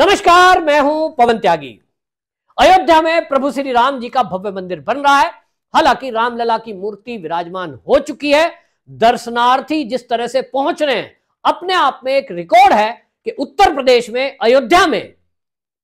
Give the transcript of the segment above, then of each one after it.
नमस्कार मैं हूं पवन त्यागी अयोध्या में प्रभु श्री राम जी का भव्य मंदिर बन रहा है हालांकि रामलला की मूर्ति विराजमान हो चुकी है दर्शनार्थी जिस तरह से पहुंच रहे हैं अपने आप में एक रिकॉर्ड है कि उत्तर प्रदेश में अयोध्या में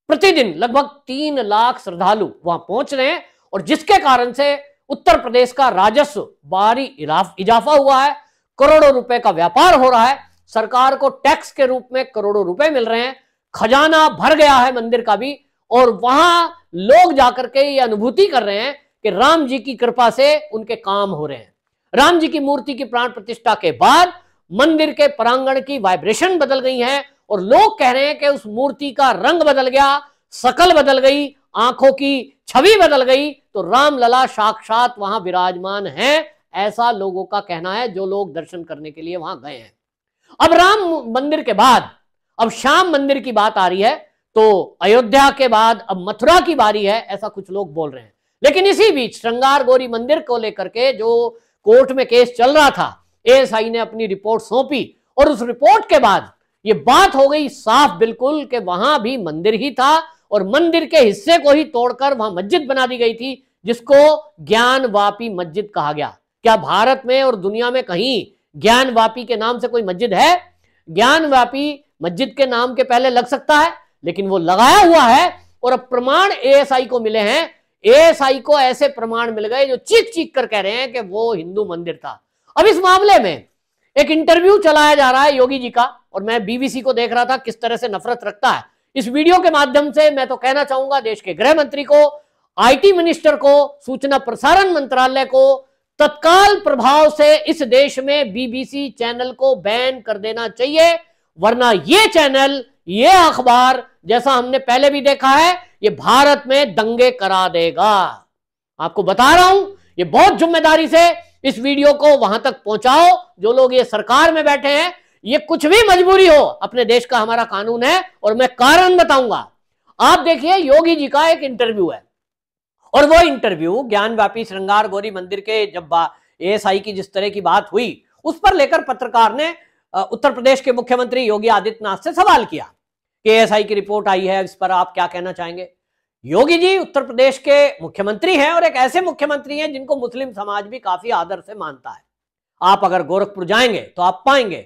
प्रतिदिन लगभग तीन लाख श्रद्धालु वहां पहुंच रहे हैं और जिसके कारण से उत्तर प्रदेश का राजस्व भारी इजाफा हुआ है करोड़ों रुपए का व्यापार हो रहा है सरकार को टैक्स के रूप में करोड़ों रुपए मिल रहे हैं खजाना भर गया है मंदिर का भी और वहां लोग जाकर के ये अनुभूति कर रहे हैं कि राम जी की कृपा से उनके काम हो रहे हैं राम जी की मूर्ति की प्राण प्रतिष्ठा के बाद मंदिर के प्रांगण की वाइब्रेशन बदल गई है और लोग कह रहे हैं कि उस मूर्ति का रंग बदल गया शकल बदल गई आंखों की छवि बदल गई तो रामलला साक्षात वहां विराजमान है ऐसा लोगों का कहना है जो लोग दर्शन करने के लिए वहां गए हैं अब राम मंदिर के बाद अब श्याम मंदिर की बात आ रही है तो अयोध्या के बाद अब मथुरा की बारी है ऐसा कुछ लोग बोल रहे हैं लेकिन इसी बीच श्रृंगार गौरी मंदिर को लेकर के जो कोर्ट में केस चल रहा था एएसआई ने अपनी रिपोर्ट सौंपी और उस रिपोर्ट के बाद ये बात हो गई साफ बिल्कुल कि वहां भी मंदिर ही था और मंदिर के हिस्से को ही तोड़कर वहां मस्जिद बना दी गई थी जिसको ज्ञानवापी मस्जिद कहा गया क्या भारत में और दुनिया में कहीं ज्ञानवापी के नाम से कोई मस्जिद है ज्ञानवापी मस्जिद के नाम के पहले लग सकता है लेकिन वो लगाया हुआ है और अब प्रमाण एएसआई को मिले हैं एएसआई को ऐसे प्रमाण मिल गए जो चीख चीख कर कह रहे हैं कि वो हिंदू मंदिर था अब इस मामले में एक इंटरव्यू चलाया जा रहा है योगी जी का और मैं बीबीसी को देख रहा था किस तरह से नफरत रखता है इस वीडियो के माध्यम से मैं तो कहना चाहूंगा देश के गृह मंत्री को आईटी मिनिस्टर को सूचना प्रसारण मंत्रालय को तत्काल प्रभाव से इस देश में बीबीसी चैनल को बैन कर देना चाहिए वरना ये चैनल ये अखबार जैसा हमने पहले भी देखा है ये भारत में दंगे करा देगा आपको बता रहा हूं ये बहुत जिम्मेदारी से इस वीडियो को वहां तक पहुंचाओ जो लोग ये सरकार में बैठे हैं ये कुछ भी मजबूरी हो अपने देश का हमारा कानून है और मैं कारण बताऊंगा आप देखिए योगी जी का एक इंटरव्यू है और वो इंटरव्यू ज्ञान व्यापी श्रृंगार गौरी मंदिर के जब एएसआई की जिस तरह की बात हुई उस पर लेकर पत्रकार ने उत्तर प्रदेश के मुख्यमंत्री योगी आदित्यनाथ से सवाल किया एस आई की रिपोर्ट आई है इस पर आप क्या कहना चाहेंगे योगी जी उत्तर प्रदेश के मुख्यमंत्री हैं और एक ऐसे मुख्यमंत्री हैं जिनको मुस्लिम समाज भी काफी आदर से मानता है आप अगर गोरखपुर जाएंगे तो आप पाएंगे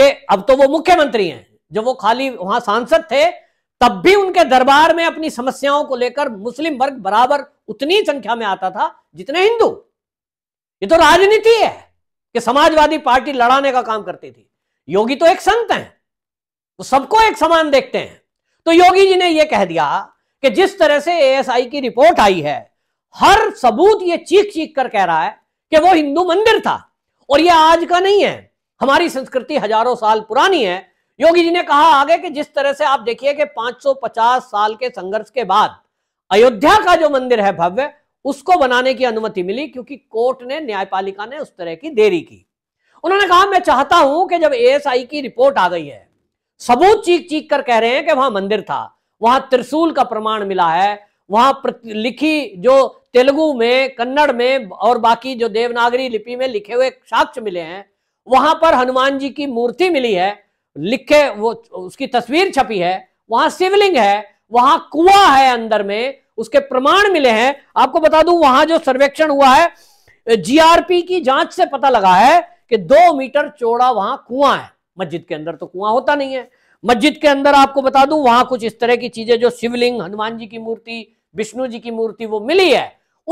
कि अब तो वो मुख्यमंत्री हैं जब वो खाली वहां सांसद थे तब भी उनके दरबार में अपनी समस्याओं को लेकर मुस्लिम वर्ग बराबर उतनी संख्या में आता था जितने हिंदू ये तो राजनीति है कि समाजवादी पार्टी लड़ाने का काम करती थी योगी तो एक संत हैं वो तो सबको एक समान देखते हैं तो योगी जी ने यह कह दिया कि जिस तरह से एएसआई की रिपोर्ट आई है हर सबूत ये चीख चीख कर कह रहा है कि वो हिंदू मंदिर था और ये आज का नहीं है हमारी संस्कृति हजारों साल पुरानी है योगी जी ने कहा आगे कि जिस तरह से आप देखिए कि 550 साल के संघर्ष के बाद अयोध्या का जो मंदिर है भव्य उसको बनाने की अनुमति मिली क्योंकि कोर्ट ने न्यायपालिका ने उस तरह की देरी की उन्होंने कहा मैं चाहता हूं कि जब एएसआई की रिपोर्ट आ गई है सबूत चीख चीख कर कह रहे हैं कि वहां मंदिर था वहां त्रिशूल का प्रमाण मिला है वहां लिखी जो तेलुगु में कन्नड़ में और बाकी जो देवनागरी लिपि में लिखे हुए साक्ष्य मिले हैं वहां पर हनुमान जी की मूर्ति मिली है लिखे वो उसकी तस्वीर छपी है वहां शिवलिंग है वहां कुआ है अंदर में उसके प्रमाण मिले हैं आपको बता दूं वहां जो सर्वेक्षण हुआ है जीआरपी की जांच से पता लगा है कि दो मीटर चौड़ा वहां कुआं है मस्जिद के अंदर तो कुआं होता नहीं है मस्जिद के अंदर आपको बता दूं वहां कुछ इस तरह की चीजें जो शिवलिंग हनुमान जी की मूर्ति विष्णु जी की मूर्ति वो मिली है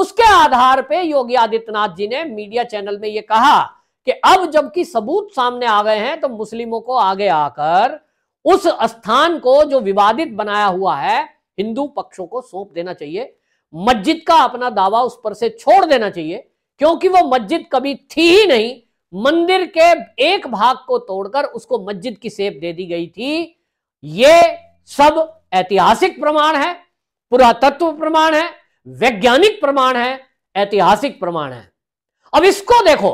उसके आधार पे योगी आदित्यनाथ जी ने मीडिया चैनल में ये कहा कि अब जबकि सबूत सामने आ गए हैं तो मुस्लिमों को आगे आकर उस स्थान को जो विवादित बनाया हुआ है हिंदू पक्षों को सौंप देना चाहिए मस्जिद का अपना दावा उस पर से छोड़ देना चाहिए क्योंकि वो मस्जिद कभी थी ही नहीं मंदिर के एक भाग को तोड़कर उसको मस्जिद की सेप दे दी गई थी ये सब ऐतिहासिक प्रमाण है पुरातत्व प्रमाण है वैज्ञानिक प्रमाण है ऐतिहासिक प्रमाण है अब इसको देखो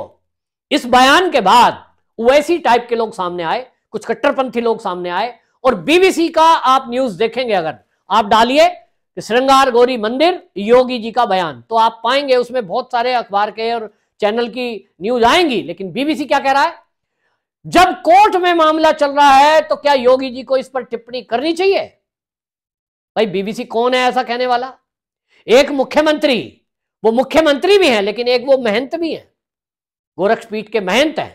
इस बयान के बाद वैसी टाइप के लोग सामने आए कुछ कट्टरपंथी लोग सामने आए और बीबीसी का आप न्यूज देखेंगे अगर आप डालिए श्रृंगार गौरी मंदिर योगी जी का बयान तो आप पाएंगे उसमें बहुत सारे अखबार के और चैनल की न्यूज आएंगी लेकिन बीबीसी क्या कह रहा है जब कोर्ट में मामला चल रहा है तो क्या योगी जी को इस पर टिप्पणी करनी चाहिए भाई बीबीसी कौन है ऐसा कहने वाला एक मुख्यमंत्री वो मुख्यमंत्री भी है लेकिन एक वो महंत भी है गोरक्षपीठ के महंत हैं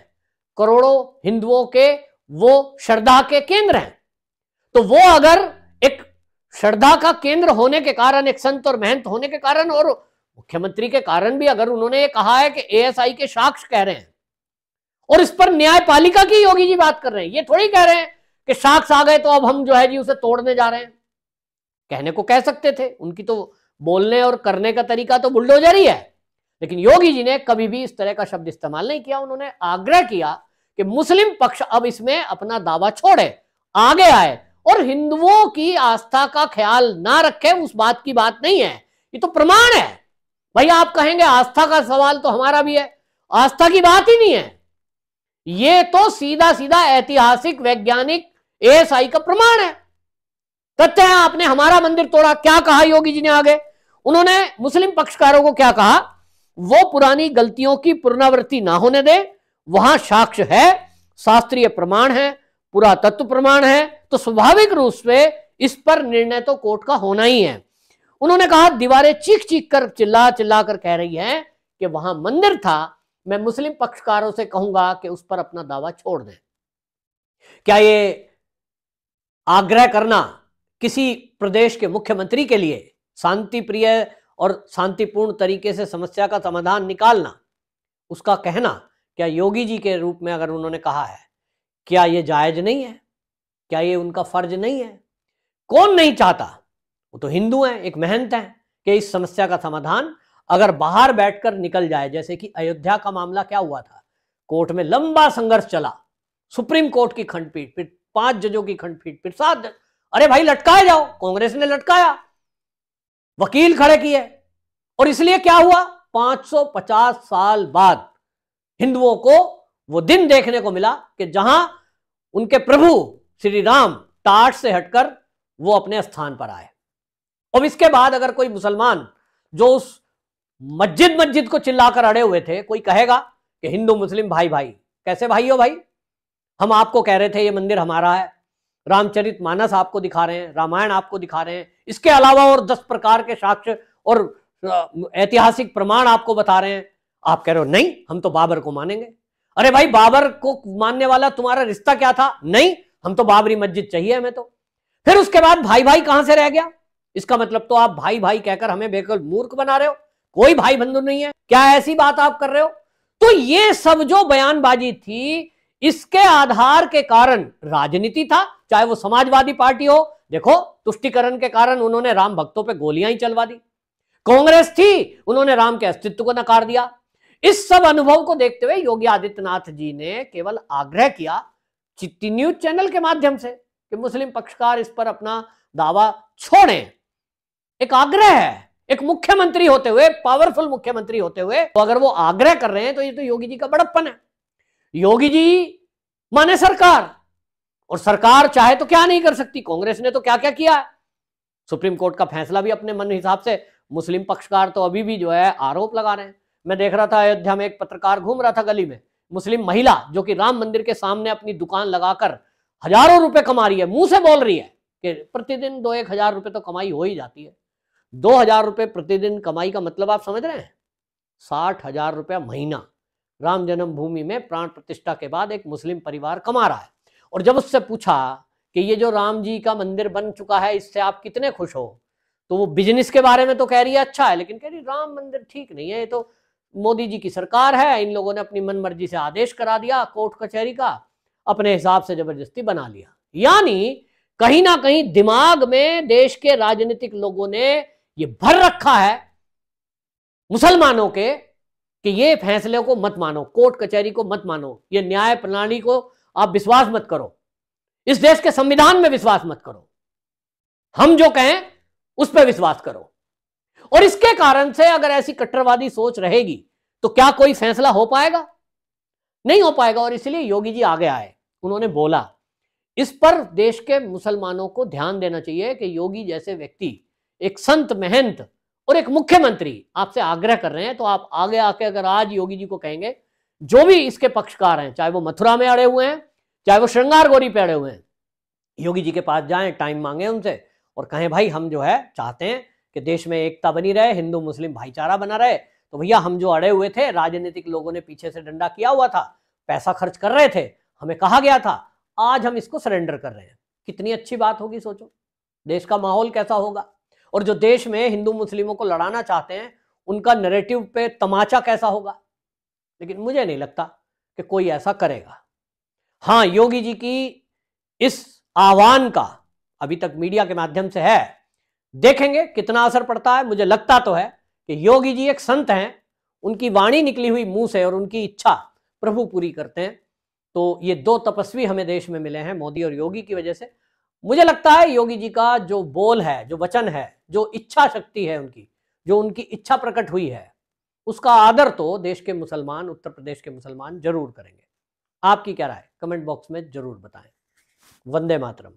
करोड़ों हिंदुओं के वो श्रद्धा के केंद्र हैं तो वो अगर एक श्रद्धा का केंद्र होने के कारण एक संत और महंत होने के कारण और मुख्यमंत्री के कारण भी अगर उन्होंने ये कहा है कि एएसआई के साक्ष कह रहे हैं और इस पर न्यायपालिका की योगी जी बात कर रहे हैं ये थोड़ी कह रहे हैं कि साक्ष आ गए तो अब हम जो है जी उसे तोड़ने जा रहे हैं कहने को कह सकते थे उनकी तो बोलने और करने का तरीका तो बुलडोजर ही है लेकिन योगी जी ने कभी भी इस तरह का शब्द इस्तेमाल नहीं किया उन्होंने आग्रह किया कि मुस्लिम पक्ष अब इसमें अपना दावा छोड़े आगे आए और हिंदुओं की आस्था का ख्याल ना रखे उस बात की बात नहीं है ये तो प्रमाण है भाई आप कहेंगे आस्था का सवाल तो हमारा भी है आस्था की बात ही नहीं है ये तो सीधा सीधा ऐतिहासिक वैज्ञानिक एएसआई का प्रमाण है तथ्य है आपने हमारा मंदिर तोड़ा क्या कहा योगी जी ने आगे उन्होंने मुस्लिम पक्षकारों को क्या कहा वो पुरानी गलतियों की पुनरावृत्ति ना होने दे वहां साक्ष्य है शास्त्रीय प्रमाण है पुरातत्व प्रमाण है तो स्वाभाविक रूप से इस पर निर्णय तो कोर्ट का होना ही है उन्होंने कहा दीवारें चीख चीख कर चिल्ला चिल्ला कर कह रही हैं कि वहां मंदिर था मैं मुस्लिम पक्षकारों से कहूंगा कि उस पर अपना दावा छोड़ दें क्या ये आग्रह करना किसी प्रदेश के मुख्यमंत्री के लिए शांति प्रिय और शांतिपूर्ण तरीके से समस्या का समाधान निकालना उसका कहना क्या योगी जी के रूप में अगर उन्होंने कहा है क्या ये जायज नहीं है क्या ये उनका फर्ज नहीं है कौन नहीं चाहता वो तो हिंदू हैं एक महंत है कि इस समस्या का समाधान अगर बाहर बैठकर निकल जाए जैसे कि अयोध्या का मामला क्या हुआ था कोर्ट में लंबा संघर्ष चला सुप्रीम कोर्ट की खंडपीठ फिर पांच जजों की खंडपीठ फिर सात अरे भाई लटकाए जाओ कांग्रेस ने लटकाया वकील खड़े किए और इसलिए क्या हुआ 550 साल बाद हिंदुओं को वो दिन देखने को मिला कि जहां उनके प्रभु श्री राम टाट से हटकर वो अपने स्थान पर आए अब इसके बाद अगर कोई मुसलमान जो उस मस्जिद मस्जिद को चिल्लाकर अड़े हुए थे कोई कहेगा कि हिंदू मुस्लिम भाई भाई कैसे भाई हो भाई हम आपको कह रहे थे ये मंदिर हमारा है रामचरित मानस आपको दिखा रहे हैं रामायण आपको दिखा रहे हैं इसके अलावा और दस प्रकार के साक्ष्य और ऐतिहासिक प्रमाण आपको बता रहे हैं आप कह रहे हो नहीं हम तो बाबर को मानेंगे अरे भाई बाबर को मानने वाला तुम्हारा रिश्ता क्या था नहीं हम तो बाबरी मस्जिद चाहिए हमें तो फिर उसके बाद भाई भाई कहां से रह गया इसका मतलब तो आप भाई भाई कहकर हमें बेकल मूर्ख बना रहे हो कोई भाई बंधु नहीं है क्या ऐसी बात आप कर रहे हो तो ये सब जो बयानबाजी थी इसके आधार के कारण राजनीति था चाहे वो समाजवादी पार्टी हो देखो तुष्टिकरण के कारण उन्होंने राम भक्तों पे गोलियां ही चलवा दी कांग्रेस थी उन्होंने राम के अस्तित्व को नकार दिया इस सब अनुभव को देखते हुए योगी आदित्यनाथ जी ने केवल आग्रह किया चित्ती न्यूज चैनल के माध्यम से कि मुस्लिम पक्षकार इस पर अपना दावा छोड़े एक आग्रह है एक मुख्यमंत्री होते हुए पावरफुल मुख्यमंत्री होते हुए तो अगर वो आग्रह कर रहे हैं तो ये तो योगी जी का बड़प्पन है योगी जी माने सरकार और सरकार चाहे तो क्या नहीं कर सकती कांग्रेस ने तो क्या क्या किया है सुप्रीम कोर्ट का फैसला भी अपने मन हिसाब से मुस्लिम पक्षकार तो अभी भी जो है आरोप लगा रहे हैं मैं देख रहा था अयोध्या में एक पत्रकार घूम रहा था गली में मुस्लिम महिला जो कि राम मंदिर के सामने अपनी दुकान लगाकर हजारों रुपए कमा रही है मुंह से बोल रही है कि प्रतिदिन दो एक हजार रुपए तो कमाई हो ही जाती है दो हजार रुपये प्रतिदिन कमाई का मतलब आप समझ रहे हैं साठ हजार रुपया महीना राम जन्मभूमि में प्राण प्रतिष्ठा के बाद एक मुस्लिम परिवार कमा रहा है और जब उससे पूछा कि ये जो राम जी का मंदिर बन चुका है इससे आप कितने खुश हो तो वो बिजनेस के बारे में तो कह रही है अच्छा है लेकिन कह रही राम मंदिर ठीक नहीं है ये तो मोदी जी की सरकार है इन लोगों ने अपनी मन मर्जी से आदेश करा दिया कोर्ट कचहरी का अपने हिसाब से जबरदस्ती बना लिया यानी कहीं ना कहीं दिमाग में देश के राजनीतिक लोगों ने ये भर रखा है मुसलमानों के कि ये फैसले को मत मानो कोर्ट कचहरी को मत मानो ये न्याय प्रणाली को आप विश्वास मत करो इस देश के संविधान में विश्वास मत करो हम जो कहें उस पर विश्वास करो और इसके कारण से अगर ऐसी कट्टरवादी सोच रहेगी तो क्या कोई फैसला हो पाएगा नहीं हो पाएगा और इसलिए योगी जी आगे आए उन्होंने बोला इस पर देश के मुसलमानों को ध्यान देना चाहिए कि योगी जैसे व्यक्ति एक संत महंत और एक मुख्यमंत्री आपसे आग्रह कर रहे हैं तो आप आगे आके अगर आज योगी जी को कहेंगे जो भी इसके पक्षकार हैं चाहे वो मथुरा में अड़े हुए हैं चाहे वो श्रृंगार गौरी पे अड़े हुए हैं योगी जी के पास जाएं टाइम मांगे उनसे और कहें भाई हम जो है चाहते हैं कि देश में एकता बनी रहे हिंदू मुस्लिम भाईचारा बना रहे तो भैया हम जो अड़े हुए थे राजनीतिक लोगों ने पीछे से डंडा किया हुआ था पैसा खर्च कर रहे थे हमें कहा गया था आज हम इसको सरेंडर कर रहे हैं कितनी अच्छी बात होगी सोचो देश का माहौल कैसा होगा और जो देश में हिंदू मुस्लिमों को लड़ाना चाहते हैं उनका नरेटिव पे तमाचा कैसा होगा लेकिन मुझे नहीं लगता कि कोई ऐसा करेगा हाँ योगी जी की इस आह्वान का अभी तक मीडिया के माध्यम से है देखेंगे कितना असर पड़ता है मुझे लगता तो है कि योगी जी एक संत हैं उनकी वाणी निकली हुई मुंह से और उनकी इच्छा प्रभु पूरी करते हैं तो ये दो तपस्वी हमें देश में मिले हैं मोदी और योगी की वजह से मुझे लगता है योगी जी का जो बोल है जो वचन है जो इच्छा शक्ति है उनकी जो उनकी इच्छा प्रकट हुई है उसका आदर तो देश के मुसलमान उत्तर प्रदेश के मुसलमान जरूर करेंगे आपकी क्या राय कमेंट बॉक्स में जरूर बताएं वंदे मातरम